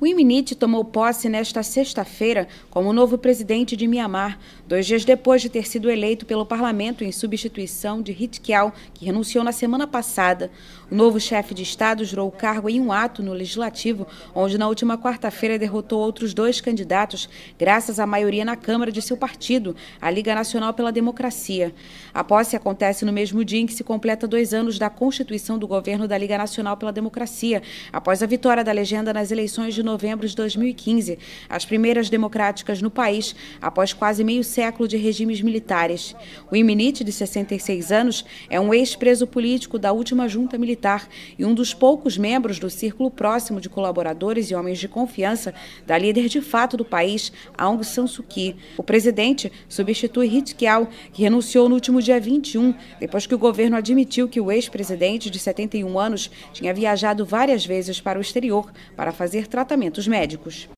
O Iminite tomou posse nesta sexta-feira como novo presidente de Mianmar, dois dias depois de ter sido eleito pelo parlamento em substituição de Hitkial, que renunciou na semana passada. O novo chefe de Estado jurou o cargo em um ato no Legislativo, onde na última quarta-feira derrotou outros dois candidatos, graças à maioria na Câmara de seu partido, a Liga Nacional pela Democracia. A posse acontece no mesmo dia em que se completa dois anos da constituição do governo da Liga Nacional pela Democracia, após a vitória da legenda nas eleições de novembro de 2015, as primeiras democráticas no país após quase meio século de regimes militares. O iminite, de 66 anos, é um ex-preso político da última junta militar e um dos poucos membros do círculo próximo de colaboradores e homens de confiança da líder de fato do país, Aung San Suu Kyi. O presidente substitui Hit que renunciou no último dia 21, depois que o governo admitiu que o ex-presidente, de 71 anos, tinha viajado várias vezes para o exterior para fazer tratamento tratamentos médicos.